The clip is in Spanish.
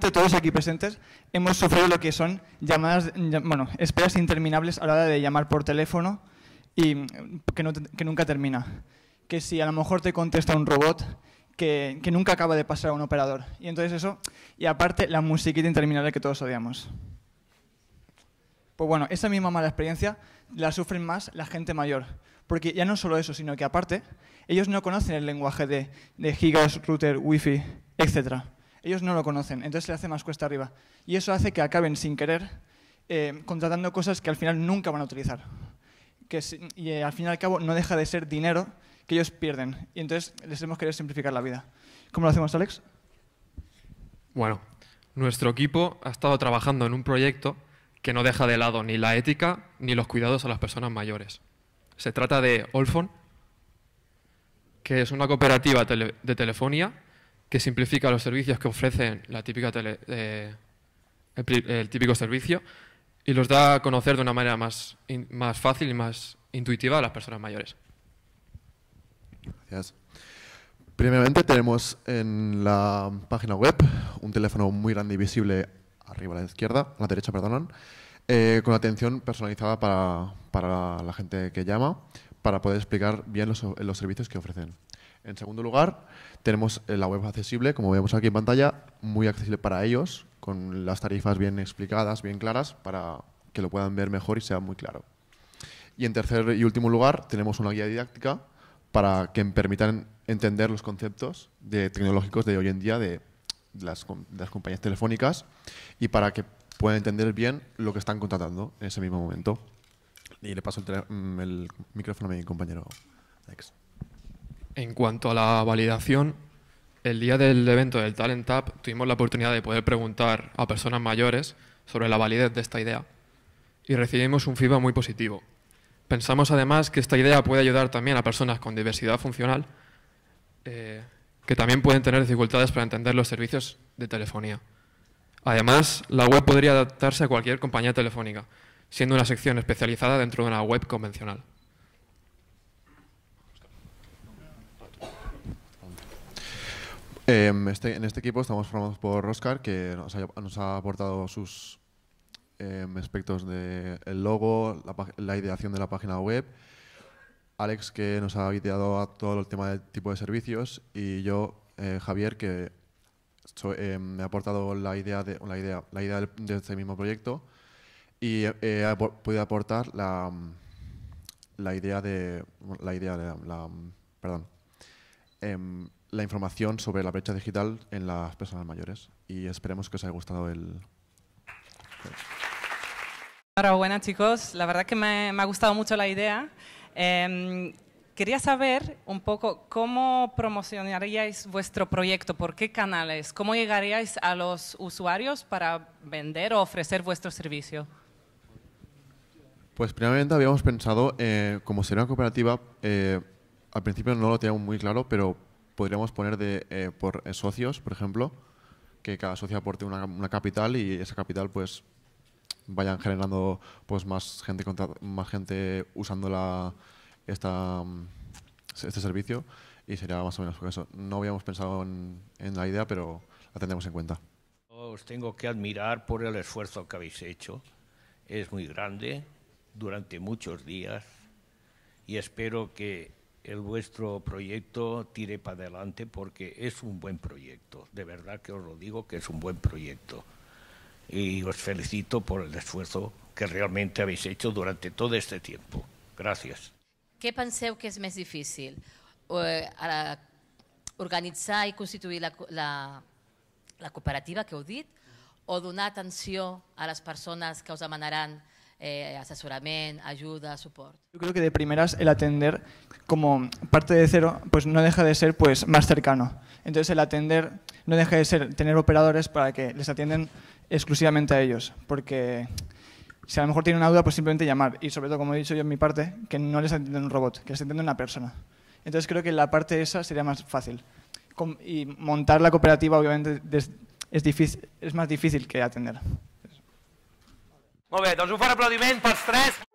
todos aquí presentes hemos sufrido lo que son llamadas, bueno, esperas interminables a la hora de llamar por teléfono y mm, que, nunca termina. Que si a lo mejor te contesta un robot que, nunca acaba de pasar a un operador. Y entonces eso, y aparte la musiquita interminable que todos odiamos. Pues bueno, esa misma mala experiencia la sufren más la gente mayor. Porque ya no solo eso, sino que aparte, ellos no conocen el lenguaje de, de gigas, router, wifi, etcétera. Ellos no lo conocen, entonces se hace más cuesta arriba. Y eso hace que acaben sin querer eh, contratando cosas que al final nunca van a utilizar. Que, y eh, al fin y al cabo no deja de ser dinero que ellos pierden. Y entonces les hemos querido simplificar la vida. ¿Cómo lo hacemos, Alex? Bueno, nuestro equipo ha estado trabajando en un proyecto que no deja de lado ni la ética ni los cuidados a las personas mayores. Se trata de Olfon, que es una cooperativa de telefonía que simplifica los servicios que ofrecen la típica eh, el, típico servicio y los da a conocer de una manera más, más fácil y más intuitiva a las personas mayores. Gracias. Primeramente tenemos en la página web un teléfono muy grande y visible arriba a la izquierda, a la derecha, eh, con atención personalizada para, la gente que llama, para poder explicar bien los servicios que ofrecen. En segundo lugar, tenemos eh, la web accesible, como vemos aquí en pantalla, muy accesible para ellos, con las tarifas bien explicadas, bien claras, para que lo puedan ver mejor y sea muy claro. Y en tercer y último lugar, tenemos una guía didáctica para que permitan entender los conceptos tecnológicos de hoy en día de las, compañías telefónicas y para que puedan entender bien lo que están contratando en ese mismo momento. Y le paso el, mm, el micrófono a mi compañero Alex. En cuanto a la validación, el día del evento del Talent App tuvimos la oportunidad de poder preguntar a personas mayores sobre la validez de esta idea y recibimos un feedback muy positivo. Pensamos además que esta idea puede ayudar también a personas con diversidad funcional eh, que también pueden tener dificultades para entender los servicios de telefonía. Además, la web podría adaptarse a cualquier compañía telefónica, siendo una sección especializada dentro de una web convencional. Em, este, en este equipo estamos formados por Oscar, que nos ha, aportado sus em, aspectos del logo, la, ideación de la página web. Alex, que nos ha guiado a todo el tema del tipo de servicios. Y yo, eh, Javier, que em, me ha aportado la idea, de, la idea, la idea de este mismo proyecto. Y ha eh, podido aportar la, la idea de... La idea de, la, perdón la información sobre la brecha digital en las personas mayores. Y esperemos que os haya gustado el... Enhorabuena chicos, la verdad que me, ha gustado mucho la idea. Em, quería saber un poco cómo promocionaríais vuestro proyecto, por qué canales, cómo llegaríais a los usuarios para vender o ofrecer vuestro servicio. Pues primeramente habíamos pensado, eh, como sería una cooperativa, eh, al principio no lo teníamos muy claro, pero podríamos poner de, eh, por eh, socios, por ejemplo, que cada socio aporte una, capital y esa capital pues vayan generando pues más gente más gente usando la, esta, mm, este servicio y sería más o menos eso. No habíamos pensado en, en la idea, pero la tendremos en cuenta. Os tengo que admirar por el esfuerzo que habéis hecho. Es muy grande, durante muchos días, y espero que el vuestro proyecto tire para adelante porque es un buen proyecto, de verdad que os lo digo que es un buen proyecto. Y os felicito por el esfuerzo que realmente habéis hecho durante todo este tiempo. Gracias. ¿Qué penseu que es más difícil? Eh, ¿Organizar y y constituir la, cooperativa, que heu o donar atención a las personas que os amanarán? Eh, asesoramiento, ayuda, soporte. Yo creo que de primeras el atender como parte de cero, pues no deja de ser pues más cercano. Entonces el atender no deja de ser tener operadores para que les atienden exclusivamente a ellos, porque si a lo mejor tienen una duda, pues simplemente llamar. Y sobre todo, como he dicho yo en mi parte, que no les atiende un robot, que les atiende una persona. Entonces creo que la parte esa sería más fácil. y montar la cooperativa, obviamente, es, es más difícil que atender. Molt bé, doncs un fort aplaudiment pels tres.